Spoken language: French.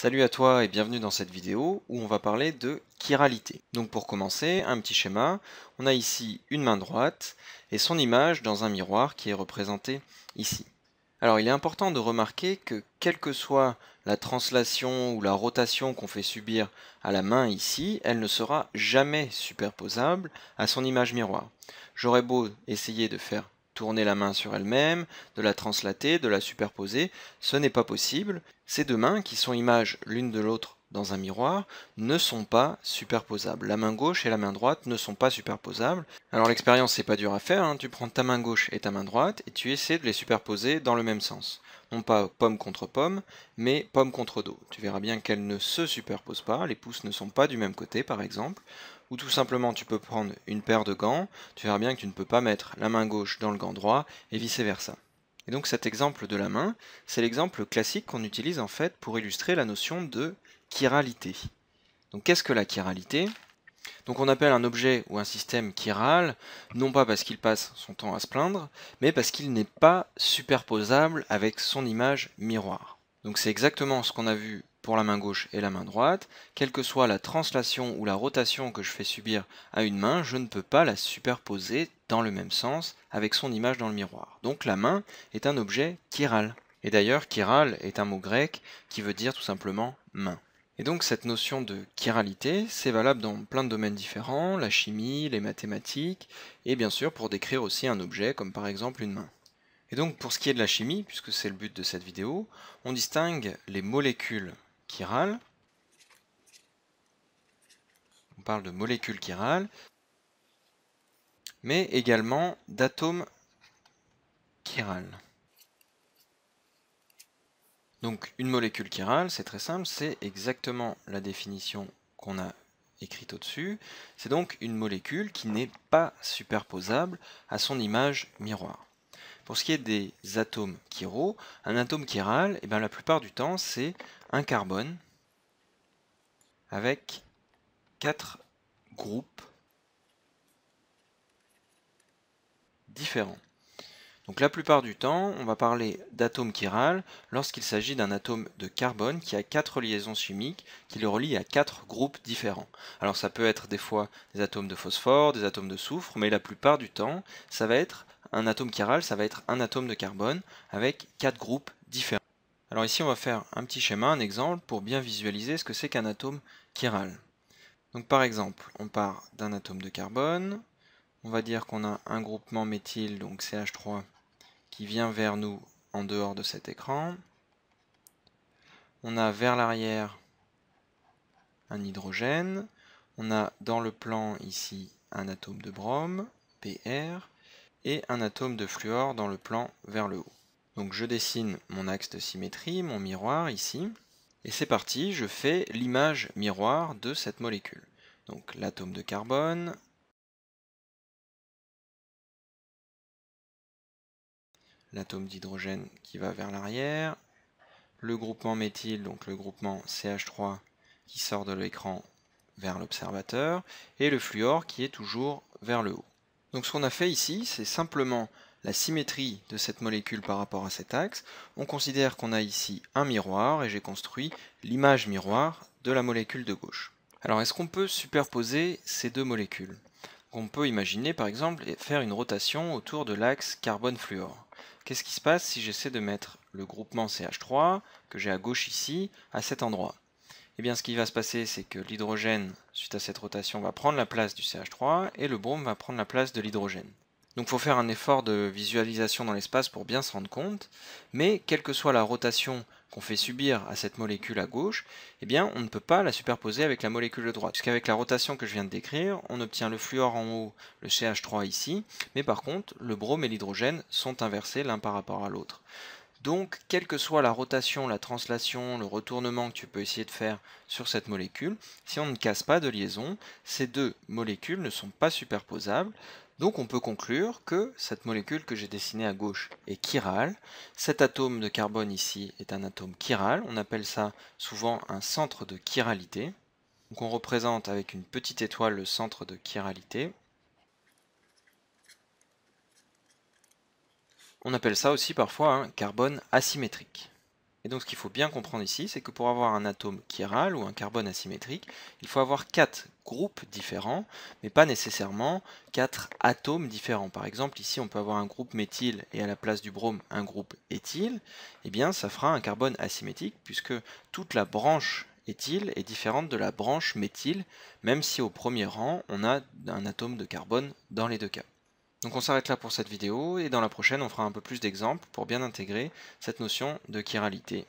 Salut à toi et bienvenue dans cette vidéo où on va parler de chiralité. Donc pour commencer, un petit schéma, on a ici une main droite et son image dans un miroir qui est représenté ici. Alors il est important de remarquer que quelle que soit la translation ou la rotation qu'on fait subir à la main ici, elle ne sera jamais superposable à son image miroir. J'aurais beau essayer de faire tourner la main sur elle-même, de la translater, de la superposer, ce n'est pas possible. Ces deux mains, qui sont images l'une de l'autre dans un miroir, ne sont pas superposables. La main gauche et la main droite ne sont pas superposables. Alors l'expérience, n'est pas dur à faire, hein. tu prends ta main gauche et ta main droite, et tu essaies de les superposer dans le même sens non pas pomme contre pomme, mais pomme contre dos. Tu verras bien qu'elles ne se superposent pas, les pouces ne sont pas du même côté par exemple ou tout simplement tu peux prendre une paire de gants, tu verras bien que tu ne peux pas mettre la main gauche dans le gant droit et vice versa. Et donc cet exemple de la main, c'est l'exemple classique qu'on utilise en fait pour illustrer la notion de chiralité. Donc qu'est-ce que la chiralité donc on appelle un objet ou un système chiral, non pas parce qu'il passe son temps à se plaindre, mais parce qu'il n'est pas superposable avec son image miroir. Donc c'est exactement ce qu'on a vu pour la main gauche et la main droite. Quelle que soit la translation ou la rotation que je fais subir à une main, je ne peux pas la superposer dans le même sens avec son image dans le miroir. Donc la main est un objet chiral. Et d'ailleurs, chiral est un mot grec qui veut dire tout simplement main. Et donc cette notion de chiralité, c'est valable dans plein de domaines différents, la chimie, les mathématiques, et bien sûr pour décrire aussi un objet comme par exemple une main. Et donc pour ce qui est de la chimie, puisque c'est le but de cette vidéo, on distingue les molécules on parle de molécules chirale, Mais également d'atomes chirale. Donc une molécule chirale, c'est très simple, c'est exactement la définition qu'on a écrite au-dessus. C'est donc une molécule qui n'est pas superposable à son image miroir. Pour ce qui est des atomes chiraux, un atome chiral, eh bien, la plupart du temps, c'est un carbone avec quatre groupes différents. Donc la plupart du temps, on va parler d'atome chiral lorsqu'il s'agit d'un atome de carbone qui a quatre liaisons chimiques qui le relient à quatre groupes différents. Alors ça peut être des fois des atomes de phosphore, des atomes de soufre, mais la plupart du temps, ça va être un atome chiral, ça va être un atome de carbone avec quatre groupes différents. Alors ici, on va faire un petit schéma, un exemple, pour bien visualiser ce que c'est qu'un atome chiral. Donc par exemple, on part d'un atome de carbone, on va dire qu'on a un groupement méthyle, donc CH3, qui vient vers nous en dehors de cet écran. On a vers l'arrière un hydrogène, on a dans le plan ici un atome de brome, PR, et un atome de fluor dans le plan vers le haut. Donc je dessine mon axe de symétrie, mon miroir ici, et c'est parti, je fais l'image miroir de cette molécule. Donc l'atome de carbone, l'atome d'hydrogène qui va vers l'arrière, le groupement méthyle, donc le groupement CH3 qui sort de l'écran vers l'observateur, et le fluor qui est toujours vers le haut. Donc ce qu'on a fait ici, c'est simplement la symétrie de cette molécule par rapport à cet axe. On considère qu'on a ici un miroir et j'ai construit l'image miroir de la molécule de gauche. Alors est-ce qu'on peut superposer ces deux molécules On peut imaginer par exemple faire une rotation autour de l'axe carbone-fluor. Qu'est-ce qui se passe si j'essaie de mettre le groupement CH3 que j'ai à gauche ici à cet endroit et eh bien ce qui va se passer, c'est que l'hydrogène, suite à cette rotation, va prendre la place du CH3 et le brome va prendre la place de l'hydrogène. Donc il faut faire un effort de visualisation dans l'espace pour bien se rendre compte, mais quelle que soit la rotation qu'on fait subir à cette molécule à gauche, eh bien on ne peut pas la superposer avec la molécule de droite, puisqu'avec la rotation que je viens de décrire, on obtient le fluor en haut, le CH3 ici, mais par contre le brome et l'hydrogène sont inversés l'un par rapport à l'autre. Donc, quelle que soit la rotation, la translation, le retournement que tu peux essayer de faire sur cette molécule, si on ne casse pas de liaison, ces deux molécules ne sont pas superposables. Donc on peut conclure que cette molécule que j'ai dessinée à gauche est chirale. Cet atome de carbone ici est un atome chiral. On appelle ça souvent un centre de chiralité. Donc on représente avec une petite étoile le centre de chiralité. On appelle ça aussi parfois un carbone asymétrique. Et donc ce qu'il faut bien comprendre ici, c'est que pour avoir un atome chiral ou un carbone asymétrique, il faut avoir quatre groupes différents, mais pas nécessairement quatre atomes différents. Par exemple, ici on peut avoir un groupe méthyle et à la place du brome un groupe éthyle, et eh bien ça fera un carbone asymétrique puisque toute la branche éthyle est différente de la branche méthyle, même si au premier rang on a un atome de carbone dans les deux cas. Donc on s'arrête là pour cette vidéo et dans la prochaine on fera un peu plus d'exemples pour bien intégrer cette notion de chiralité.